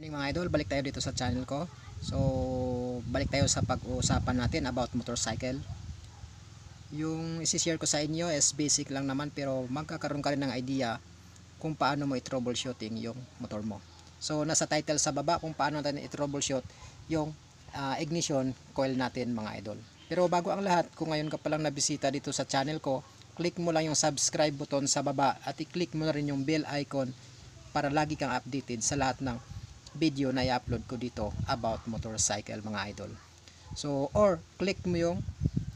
Morning mga idol, balik tayo dito sa channel ko. So, balik tayo sa pag-uusapan natin about motorcycle. Yung i share ko sa inyo is basic lang naman pero magkakaroon ka rin ng idea kung paano mo i-troubleshooting yung motor mo. So, nasa title sa baba kung paano natin i-troubleshoot yung uh, ignition coil natin mga idol. Pero bago ang lahat, kung ngayon ka palang nabisita dito sa channel ko, click mo lang yung subscribe button sa baba at i-click mo na rin yung bell icon para lagi kang updated sa lahat ng video na i-upload ko dito about motorcycle mga idol. So, or click mo yung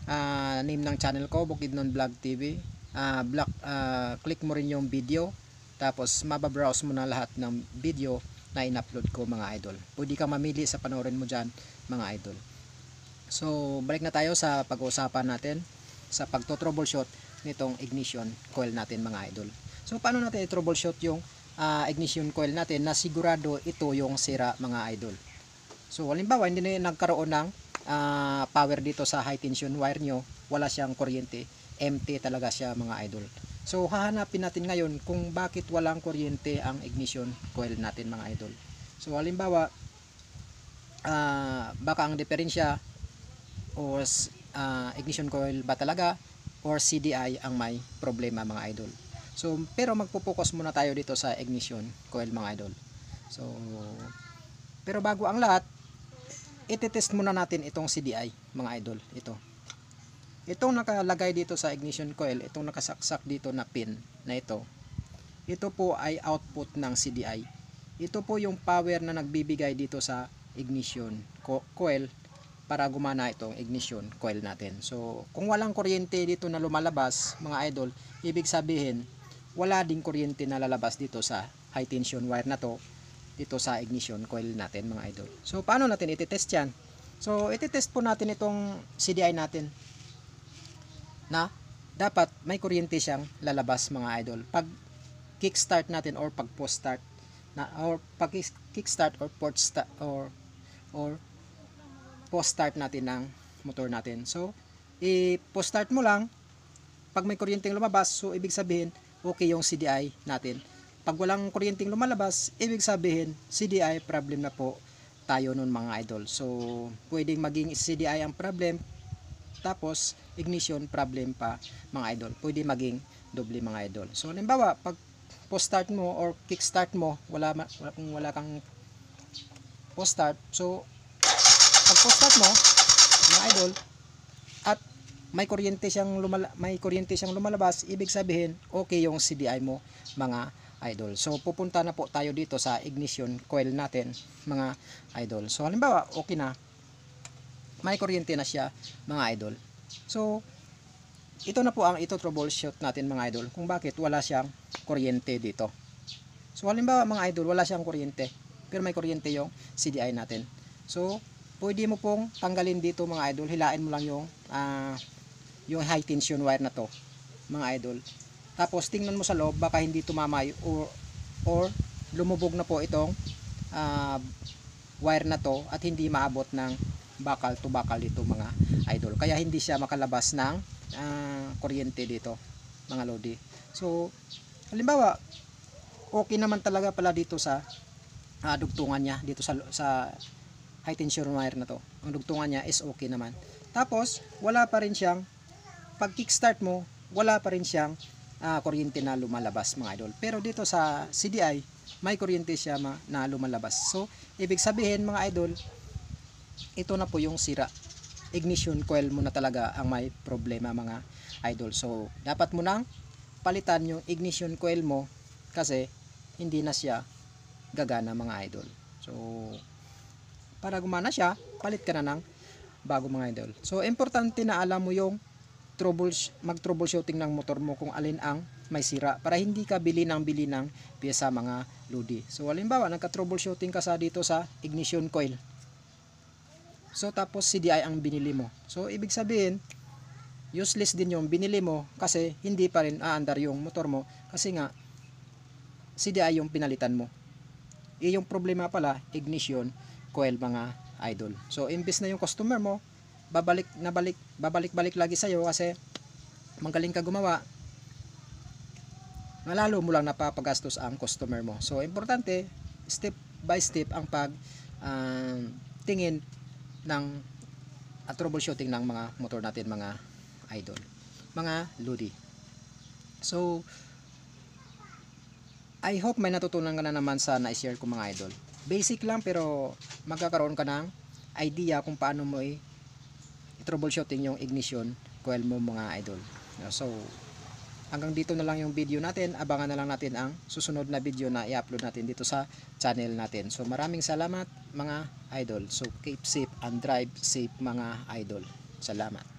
uh, name ng channel ko, Bukidnon Vlog TV. Uh, ah, black, uh, ah, click mo rin yung video. Tapos, mababrowse mo na lahat ng video na in-upload ko mga idol. Pwede kang mamili sa panoorin mo dyan mga idol. So, balik na tayo sa pag-uusapan natin sa pagto-troubleshoot nitong ignition coil natin mga idol. So, paano natin i-troubleshoot yung uh, ignition coil natin na sigurado ito yung sira mga idol. So halimbawa hindi na nagkaroon ng uh, power dito sa high tension wire nyo, wala siyang kuryente, empty talaga siya mga idol. So hahanapin natin ngayon kung bakit walang kuryente ang ignition coil natin mga idol. So halimbawa uh, baka ang diferensya o uh, ignition coil ba talaga or CDI ang may problema mga idol. So, pero magpo-focus muna tayo dito sa ignition coil mga idol. So, pero bago ang lahat, itetest muna natin itong CDI mga idol. Ito. Itong nakalagay dito sa ignition coil, itong nakasaksak dito na pin na ito. Ito po ay output ng CDI. Ito po yung power na nagbibigay dito sa ignition co coil para gumana itong ignition coil natin. So, kung walang kuryente dito na lumalabas, mga idol, ibig sabihin, wala ding kuryente na lalabas dito sa high tension wire na to dito sa ignition coil natin mga idol. So paano natin iti-test yan? So iti-test po natin itong CDI natin na dapat may kuryente siyang lalabas mga idol. Pag kickstart natin or pag post start na or pag kickstart or port start or or post start natin ng motor natin. So i-post start mo lang pag may kuryenteng lumabas so ibig sabihin okay yung CDI natin. Pag walang kuryenteng lumalabas, ibig sabihin CDI problem na po tayo nun mga idol. So, pwedeng maging CDI ang problem, tapos ignition problem pa mga idol. Pwede maging doble mga idol. So, halimbawa, pag post start mo or kick start mo, wala, wala, kung wala kang post start, so, pag post start mo, mga idol, at may kuryente siyang lumala, may kuryente siyang lumalabas, ibig sabihin okay yung CDI mo mga idol. So pupunta na po tayo dito sa ignition coil natin mga idol. So halimbawa okay na may kuryente na siya mga idol. So ito na po ang ito troubleshoot natin mga idol kung bakit wala siyang kuryente dito. So halimbawa mga idol wala siyang kuryente pero may kuryente yung CDI natin. So pwede mo pong tanggalin dito mga idol hilain mo lang yung uh, yung high tension wire na to mga idol tapos tingnan mo sa loob baka hindi tumama or, or lumubog na po itong uh, wire na to at hindi maabot ng bakal to bakal dito mga idol kaya hindi siya makalabas ng uh, kuryente dito mga lodi so halimbawa okay naman talaga pala dito sa uh, dugtungan niya dito sa, sa high tension wire na to ang dugtungan niya is okay naman tapos wala pa rin siyang pag kickstart mo, wala pa rin siyang uh, kuryente na lumalabas mga idol. Pero dito sa CDI, may kuryente siya ma na lumalabas. So, ibig sabihin mga idol, ito na po yung sira. Ignition coil mo na talaga ang may problema mga idol. So, dapat mo nang palitan yung ignition coil mo kasi hindi na siya gagana mga idol. So, para gumana siya, palit ka na ng bago mga idol. So, importante na alam mo yung troubles, mag-troubleshooting ng motor mo kung alin ang may sira para hindi ka bili ng bili ng piyesa mga ludi. So halimbawa, nagka-troubleshooting ka sa dito sa ignition coil. So tapos CDI ang binili mo. So ibig sabihin, useless din yung binili mo kasi hindi pa rin aandar yung motor mo kasi nga CDI yung pinalitan mo. E yung problema pala, ignition coil mga idol. So imbis na yung customer mo, babalik na balik babalik-balik lagi sa iyo kasi magaling ka gumawa malalo mo lang napapagastos ang customer mo so importante step by step ang pag uh, tingin ng uh, troubleshooting ng mga motor natin mga idol mga ludi so I hope may natutunan ka na naman sa na-share ko mga idol basic lang pero magkakaroon ka ng idea kung paano mo i troubleshooting yung ignition coil mo mga idol. So, hanggang dito na lang yung video natin. Abangan na lang natin ang susunod na video na i-upload natin dito sa channel natin. So, maraming salamat mga idol. So, keep safe and drive safe mga idol. Salamat.